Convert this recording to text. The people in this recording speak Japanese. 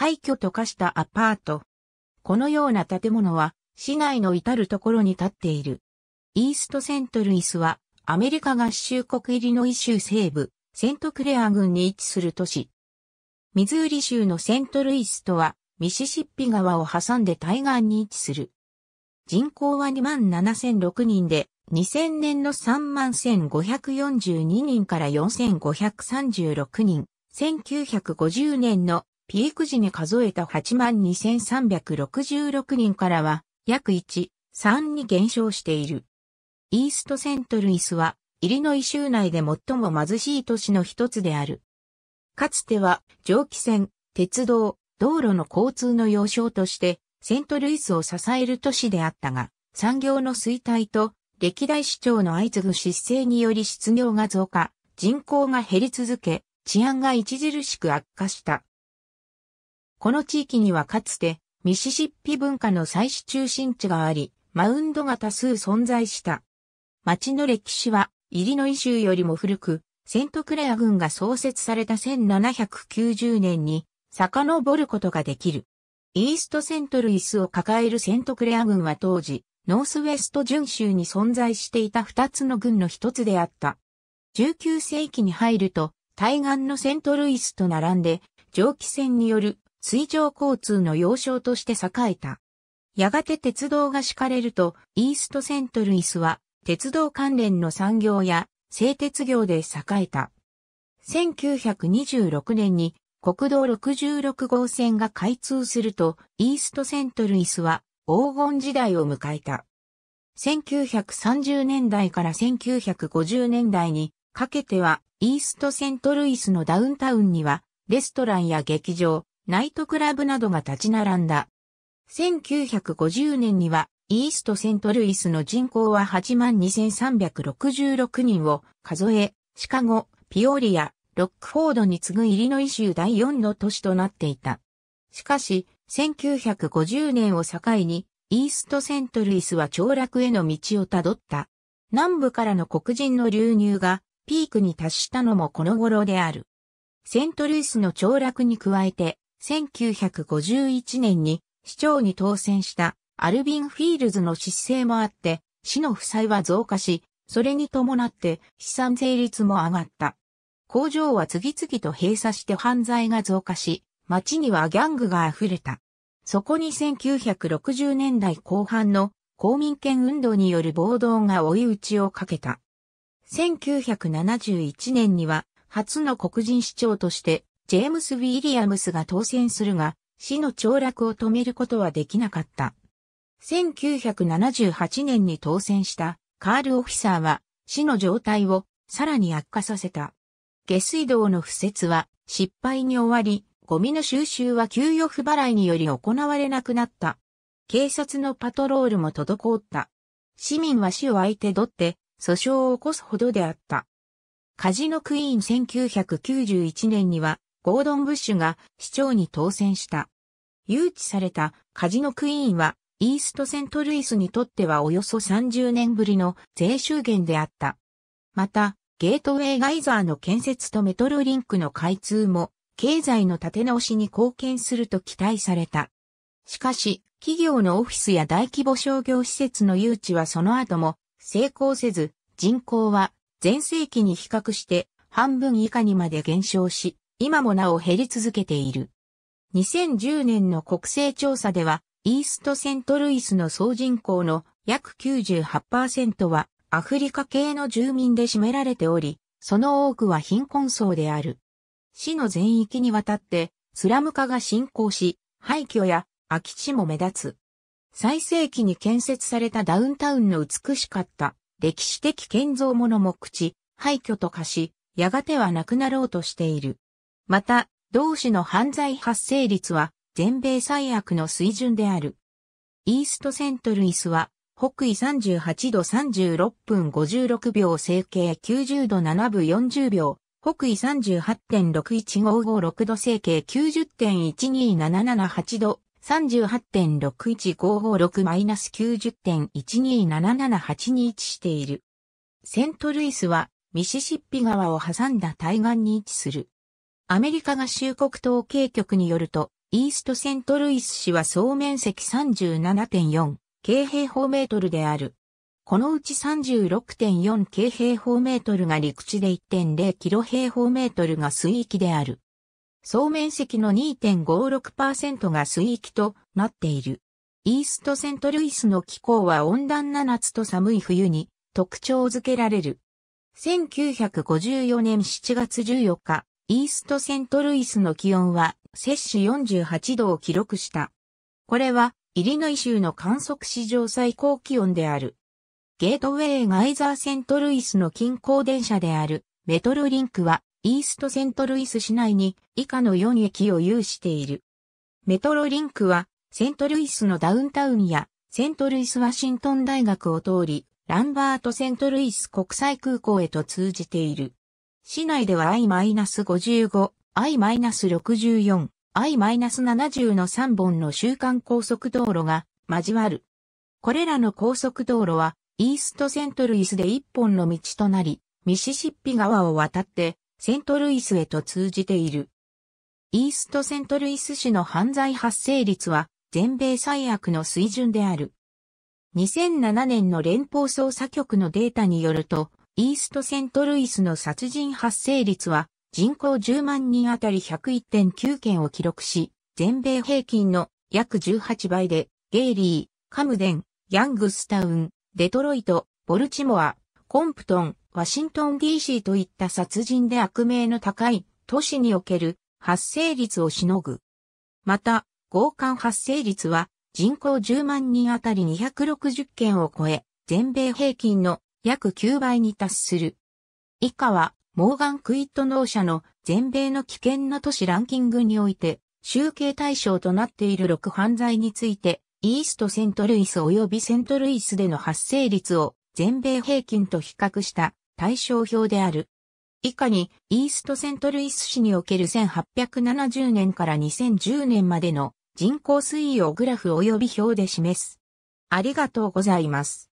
廃墟と化したアパート。このような建物は市内の至るところに建っている。イーストセントルイスはアメリカ合衆国イリノイ州西部、セントクレア郡に位置する都市。ミズーリ州のセントルイスとはミシシッピ川を挟んで対岸に位置する。人口は27,006人で、2000年の31,542人から4,536人、1950年のピーク時に数えた82,366人からは、約1、3に減少している。イーストセントルイスは、イリノイ州内で最も貧しい都市の一つである。かつては、蒸気船、鉄道、道路の交通の要衝として、セントルイスを支える都市であったが、産業の衰退と、歴代市長の相次ぐ失勢により失業が増加、人口が減り続け、治安が著しく悪化した。この地域にはかつて、ミシシッピ文化の祭祀中心地があり、マウンドが多数存在した。町の歴史は、イリノイ州よりも古く、セントクレア軍が創設された1790年に遡ることができる。イーストセントルイスを抱えるセントクレア軍は当時、ノースウェスト巡州に存在していた二つの軍の一つであった。19世紀に入ると、対岸のセントルイスと並んで、蒸気船による水上交通の要衝として栄えた。やがて鉄道が敷かれると、イーストセントルイスは、鉄道関連の産業や製鉄業で栄えた。1926年に国道66号線が開通すると、イーストセントルイスは黄金時代を迎えた。1930年代から1950年代にかけては、イーストセントルイスのダウンタウンには、レストランや劇場、ナイトクラブなどが立ち並んだ。1950年には、イーストセントルイスの人口は82,366人を数え、シカゴ、ピオリア、ロックフォードに次ぐイリノイ州第4の都市となっていた。しかし、1950年を境に、イーストセントルイスは凋落への道をたどった。南部からの黒人の流入がピークに達したのもこの頃である。セントルイスの凋落に加えて、1951年に市長に当選したアルビン・フィールズの失勢もあって、市の負債は増加し、それに伴って資産税率も上がった。工場は次々と閉鎖して犯罪が増加し、街にはギャングが溢れた。そこに1960年代後半の公民権運動による暴動が追い打ちをかけた。1971年には初の黒人市長としてジェームス・ウィリアムスが当選するが、死の凋落を止めることはできなかった。1978年に当選したカール・オフィサーは、死の状態をさらに悪化させた。下水道の不設は失敗に終わり、ゴミの収集は給与不払いにより行われなくなった。警察のパトロールも滞った。市民は死を相手取って訴訟を起こすほどであった。カジノクイーン1991年にはゴードン・ブッシュが市長に当選した。誘致されたカジノクイーンは、イーストセントルイスにとってはおよそ30年ぶりの税収減であった。また、ゲートウェイガイザーの建設とメトロリンクの開通も、経済の立て直しに貢献すると期待された。しかし、企業のオフィスや大規模商業施設の誘致はその後も成功せず、人口は前世紀に比較して半分以下にまで減少し、今もなお減り続けている。2010年の国勢調査では、イーストセントルイスの総人口の約98%はアフリカ系の住民で占められており、その多くは貧困層である。市の全域にわたってスラム化が進行し、廃墟や空き地も目立つ。最盛期に建設されたダウンタウンの美しかった歴史的建造物も朽ち、廃墟と化し、やがてはなくなろうとしている。また、同種の犯罪発生率は全米最悪の水準である。イーストセントルイスは北緯38度36分56秒整形90度7分40秒、北緯38.61556度整形90.12778度、38.61556-90.12778に位置している。セントルイスはミシシッピ川を挟んだ対岸に位置する。アメリカ合衆国統計局によると、イーストセントルイス市は総面積37.4京平方メートルである。このうち36.4京平方メートルが陸地で1.0キロ平方メートルが水域である。総面積の2.56%が水域となっている。イーストセントルイスの気候は温暖な夏と寒い冬に特徴づけられる。1954年7月14日、イーストセントルイスの気温は摂氏48度を記録した。これはイリノイ州の観測史上最高気温である。ゲートウェイガイザーセントルイスの近郊電車であるメトロリンクはイーストセントルイス市内に以下の4駅を有している。メトロリンクはセントルイスのダウンタウンやセントルイスワシントン大学を通りランバートセントルイス国際空港へと通じている。市内では I-55、I-64、I-70 の3本の週間高速道路が交わる。これらの高速道路は、イーストセントルイスで一本の道となり、ミシシッピ川を渡って、セントルイスへと通じている。イーストセントルイス市の犯罪発生率は、全米最悪の水準である。2007年の連邦捜査局のデータによると、イーストセントルイスの殺人発生率は人口10万人あたり101.9件を記録し、全米平均の約18倍で、ゲイリー、カムデン、ヤングスタウン、デトロイト、ボルチモア、コンプトン、ワシントン DC といった殺人で悪名の高い都市における発生率をしのぐ。また、強姦発生率は人口10万人あたり260件を超え、全米平均の約9倍に達する。以下は、モーガン・クイット納社の全米の危険な都市ランキングにおいて、集計対象となっている6犯罪について、イーストセントルイス及びセントルイスでの発生率を全米平均と比較した対象表である。以下に、イーストセントルイス市における1870年から2010年までの人口推移をグラフ及び表で示す。ありがとうございます。